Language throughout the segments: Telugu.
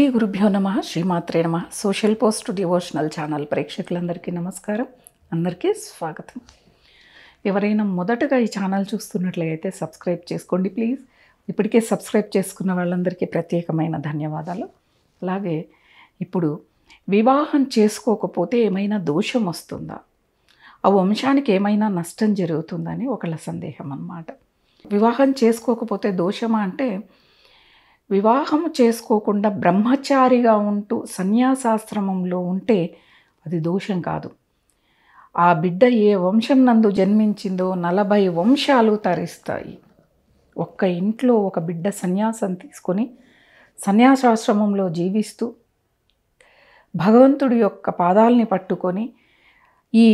శ్రీ గురుభ్యో నమ శ్రీమాత్రే నమ సోషల్ పోస్ట్ డివోషనల్ ఛానల్ ప్రేక్షకులందరికీ నమస్కారం అందరికీ స్వాగతం ఎవరైనా మొదటగా ఈ ఛానల్ చూస్తున్నట్లయితే సబ్స్క్రైబ్ చేసుకోండి ప్లీజ్ ఇప్పటికే సబ్స్క్రైబ్ చేసుకున్న వాళ్ళందరికీ ప్రత్యేకమైన ధన్యవాదాలు అలాగే ఇప్పుడు వివాహం చేసుకోకపోతే ఏమైనా దోషం వస్తుందా ఆ వంశానికి ఏమైనా నష్టం జరుగుతుందని ఒకళ్ళ సందేహం అన్నమాట వివాహం చేసుకోకపోతే దోషమా అంటే వివాహము చేసుకోకుండా బ్రహ్మచారిగా ఉంటూ సన్యాసాశ్రమంలో ఉంటే అది దోషం కాదు ఆ బిడ్డ ఏ వంశం నందు జన్మించిందో నలభై వంశాలు తరిస్తాయి ఒక్క ఇంట్లో ఒక బిడ్డ సన్యాసం తీసుకొని సన్యాసాశ్రమంలో జీవిస్తూ భగవంతుడి యొక్క పాదాలని పట్టుకొని ఈ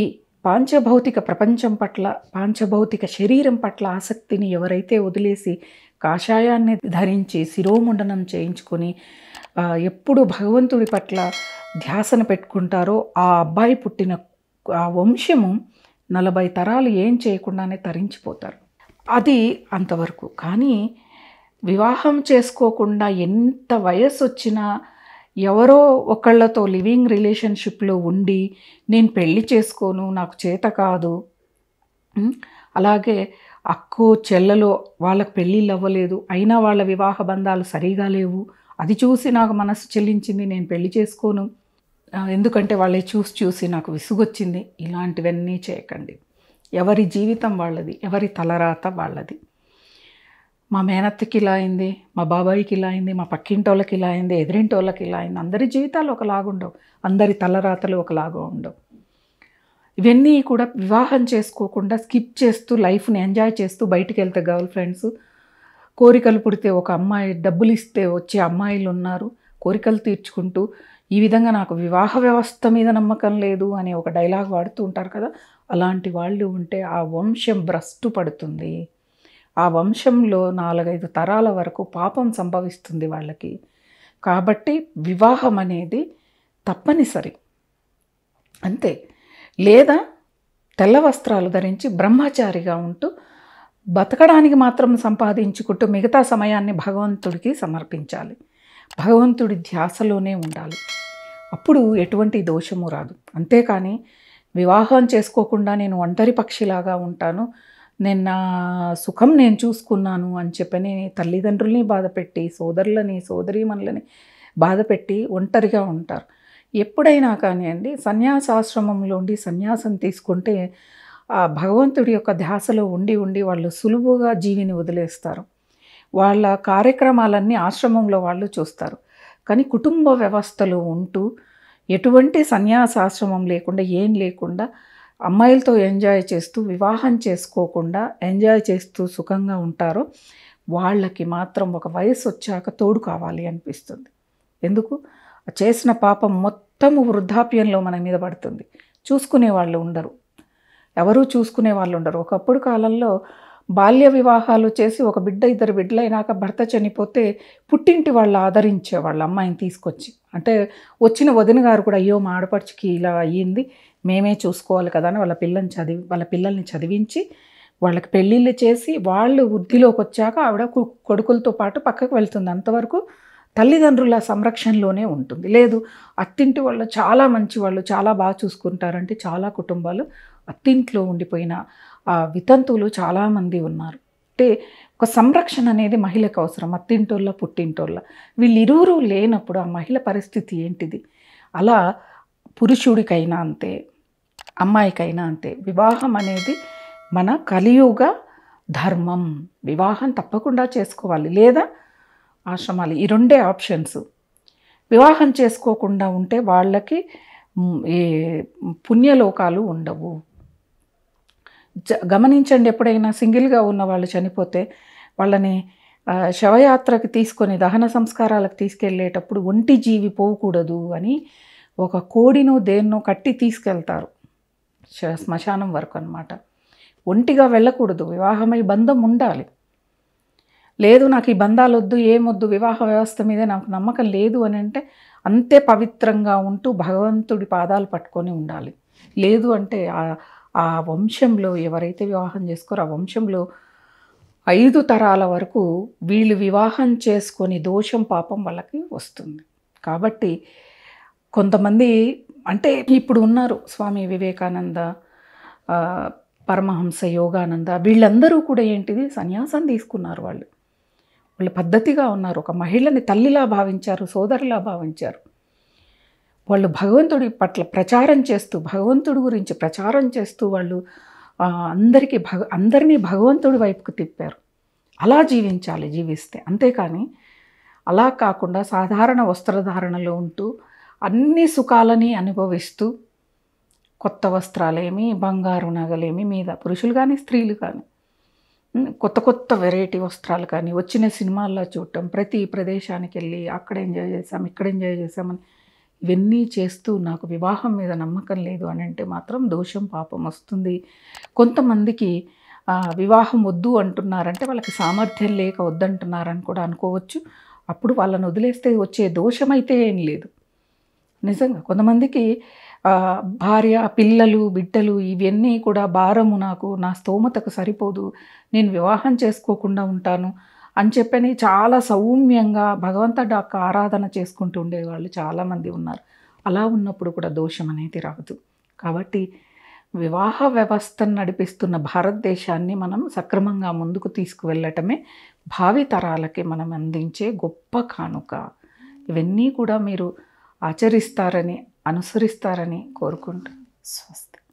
పాంచభౌతిక ప్రపంచం పట్ల పాంచభౌతిక శరీరం పట్ల ఆసక్తిని ఎవరైతే వదిలేసి కాషాయాన్ని ధరించి శిరోముండనం చేయించుకొని ఎప్పుడు భగవంతుడి పట్ల ధ్యాసను పెట్టుకుంటారో ఆ అబ్బాయి పుట్టిన ఆ వంశము నలభై తరాలు ఏం చేయకుండానే తరించిపోతారు అది అంతవరకు కానీ వివాహం చేసుకోకుండా ఎంత వయసు వచ్చినా ఎవరో ఒకళ్ళతో లివింగ్ రిలేషన్షిప్లో ఉండి నేను పెళ్లి చేసుకోను నాకు చేత కాదు అలాగే అక్కో చెల్లెలో వాళ్ళకి పెళ్ళిళ్ళు అవ్వలేదు అయినా వాళ్ళ వివాహ బంధాలు సరిగా లేవు అది చూసి నాకు మనసు చెల్లించింది నేను పెళ్లి చేసుకోను ఎందుకంటే వాళ్ళే చూసి చూసి నాకు విసుగొచ్చింది ఇలాంటివన్నీ చేయకండి ఎవరి జీవితం వాళ్ళది ఎవరి తలరాత వాళ్ళది మా మేనత్తకి ఇలా అయింది మా బాబాయికి ఇలా అయింది మా పక్కింటి వాళ్ళకి ఇలా అయింది ఎదిరింటోళ్ళకి ఇలా అయింది అందరి జీవితాలు ఒకలాగుండవు అందరి తలరాతలు ఒకలాగా ఉండవు ఇవన్నీ కూడా వివాహం చేసుకోకుండా స్కిప్ చేస్తూ లైఫ్ని ఎంజాయ్ చేస్తూ బయటికి వెళ్తే గర్ల్ ఫ్రెండ్స్ కోరికలు పుడితే ఒక అమ్మాయి డబ్బులు ఇస్తే వచ్చే అమ్మాయిలు ఉన్నారు కోరికలు తీర్చుకుంటూ ఈ విధంగా నాకు వివాహ వ్యవస్థ మీద నమ్మకం లేదు అనే ఒక డైలాగ్ వాడుతూ ఉంటారు కదా అలాంటి వాళ్ళు ఉంటే ఆ వంశం భ్రష్టు పడుతుంది ఆ వంశంలో నాలుగైదు తరాల వరకు పాపం సంభవిస్తుంది వాళ్ళకి కాబట్టి వివాహం అనేది తప్పనిసరి అంతే లేదా తెల్ల వస్త్రాలు ధరించి బ్రహ్మచారిగా ఉంటూ బతకడానికి మాత్రం సంపాదించుకుంటూ మిగతా సమయాన్ని భగవంతుడికి సమర్పించాలి భగవంతుడి ధ్యాసలోనే ఉండాలి అప్పుడు ఎటువంటి దోషము రాదు అంతేకాని వివాహం చేసుకోకుండా నేను ఒంటరి పక్షిలాగా ఉంటాను నేను నా సుఖం నేను చూసుకున్నాను అని చెప్పని తల్లిదండ్రుల్ని బాధపెట్టి సోదరులని సోదరీమణులని బాధపెట్టి ఒంటరిగా ఉంటారు ఎప్పుడైనా కానివ్వండి సన్యాసాశ్రమంలో ఉండి సన్యాసం తీసుకుంటే ఆ భగవంతుడి యొక్క ధ్యాసలో ఉండి ఉండి వాళ్ళు సులువుగా జీవిని వదిలేస్తారు వాళ్ళ కార్యక్రమాలన్నీ ఆశ్రమంలో వాళ్ళు చూస్తారు కానీ కుటుంబ వ్యవస్థలో ఉంటూ ఎటువంటి సన్యాసాశ్రమం లేకుండా ఏం లేకుండా అమ్మాయిలతో ఎంజాయ్ చేస్తూ వివాహం చేసుకోకుండా ఎంజాయ్ చేస్తూ సుఖంగా ఉంటారో వాళ్ళకి మాత్రం ఒక వయసు వచ్చాక తోడు కావాలి అనిపిస్తుంది ఎందుకు చేసిన పాపం మొత్తము వృద్ధాప్యంలో మన మీద పడుతుంది చూసుకునే వాళ్ళు ఉండరు ఎవరూ చూసుకునే వాళ్ళు ఉండరు ఒకప్పుడు కాలంలో బాల్య వివాహాలు చేసి ఒక బిడ్డ ఇద్దరు బిడ్డలైనాక భర్త చనిపోతే పుట్టింటి వాళ్ళు వాళ్ళ అమ్మాయిని తీసుకొచ్చి అంటే వచ్చిన వదిన గారు కూడా అయ్యో మా ఆడపడుచుకి ఇలా అయ్యింది మేమే చూసుకోవాలి కదా అని వాళ్ళ పిల్లని చదివి వాళ్ళ పిల్లల్ని చదివించి వాళ్ళకి పెళ్ళిళ్ళు చేసి వాళ్ళు వృద్ధిలోకి వచ్చాక ఆవిడ కొడుకులతో పాటు పక్కకు వెళ్తుంది అంతవరకు తల్లిదండ్రుల సంరక్షణలోనే ఉంటుంది లేదు అత్తింటి వాళ్ళు చాలా మంచి వాళ్ళు చాలా బాగా చూసుకుంటారంటే చాలా కుటుంబాలు అత్తింట్లో ఉండిపోయిన వితంతువులు చాలామంది ఉన్నారు అంటే ఒక సంరక్షణ అనేది మహిళకు అవసరం అత్తింటోళ్ళ పుట్టింటోళ్ళ వీళ్ళిరువురు లేనప్పుడు ఆ మహిళ పరిస్థితి ఏంటిది అలా పురుషుడికైనా అంతే అమ్మాయికైనా అంతే వివాహం అనేది మన కలియుగ ధర్మం వివాహం తప్పకుండా చేసుకోవాలి లేదా ఆశ్రమాలు ఈ రెండే ఆప్షన్స్ వివాహం చేసుకోకుండా ఉంటే వాళ్ళకి ఈ పుణ్యలోకాలు ఉండవు గమనించండి ఎప్పుడైనా సింగిల్గా ఉన్న వాళ్ళు చనిపోతే వాళ్ళని శవయాత్రకు తీసుకొని దహన సంస్కారాలకు తీసుకెళ్ళేటప్పుడు ఒంటి జీవి పోకూడదు అని ఒక కోడినో దేన్నో కట్టి తీసుకెళ్తారు శ్మశానం వరకు అనమాట ఒంటిగా వెళ్ళకూడదు వివాహమై బంధం ఉండాలి లేదు నాకు ఈ బంధాలు వద్దు ఏమొద్దు వివాహ వ్యవస్థ మీదే నాకు నమ్మకం లేదు అని అంటే అంతే పవిత్రంగా ఉంటూ భగవంతుడి పాదాలు పట్టుకొని ఉండాలి లేదు అంటే ఆ వంశంలో ఎవరైతే వివాహం చేసుకోరో ఆ వంశంలో ఐదు తరాల వరకు వీళ్ళు వివాహం చేసుకొని దోషం పాపం వాళ్ళకి వస్తుంది కాబట్టి కొంతమంది అంటే ఇప్పుడు ఉన్నారు స్వామి వివేకానంద పరమహంస యోగానంద వీళ్ళందరూ కూడా ఏంటిది సన్యాసం తీసుకున్నారు వాళ్ళు వాళ్ళు పద్ధతిగా ఉన్నారు ఒక మహిళని తల్లిలా భావించారు సోదరులా భావించారు వాళ్ళు భగవంతుడి పట్ల ప్రచారం చేస్తూ భగవంతుడి గురించి ప్రచారం చేస్తూ వాళ్ళు అందరికీ భగ అందరినీ భగవంతుడి వైపుకు తిప్పారు అలా జీవించాలి జీవిస్తే అంతేకాని అలా కాకుండా సాధారణ వస్త్రధారణలో ఉంటూ అన్ని సుఖాలని అనుభవిస్తూ కొత్త వస్త్రాలేమి బంగారు నగలేమి మీద పురుషులు కానీ స్త్రీలు కానీ కొత్త కొత్త వెరైటీ వస్త్రాలు కానీ వచ్చిన సినిమాల్లో చూడటం ప్రతి ప్రదేశానికి వెళ్ళి అక్కడ ఎంజాయ్ చేసాం ఇక్కడ ఎంజాయ్ చేసామని ఇవన్నీ చేస్తూ నాకు వివాహం మీద నమ్మకం లేదు అని అంటే మాత్రం దోషం పాపం వస్తుంది కొంతమందికి వివాహం వద్దు అంటున్నారంటే వాళ్ళకి సామర్థ్యం లేక వద్దంటున్నారని కూడా అనుకోవచ్చు అప్పుడు వాళ్ళని వదిలేస్తే వచ్చే దోషమైతే ఏం లేదు నిజంగా కొంతమందికి భార్య పిల్లలు బిడ్డలు ఇవన్నీ కూడా భారము నాకు నా స్తోమతకు సరిపోదు నేను వివాహం చేసుకోకుండా ఉంటాను అని చెప్పని చాలా సౌమ్యంగా భగవంతుడు యొక్క ఆరాధన చేసుకుంటూ ఉండేవాళ్ళు చాలామంది ఉన్నారు అలా ఉన్నప్పుడు కూడా దోషం అనేది రాదు కాబట్టి వివాహ వ్యవస్థను నడిపిస్తున్న భారతదేశాన్ని మనం సక్రమంగా ముందుకు తీసుకువెళ్ళటమే భావితరాలకి మనం అందించే గొప్ప కానుక ఇవన్నీ కూడా మీరు ఆచరిస్తారని అనుసరిస్తారని కోరుకుంటూ స్వస్తి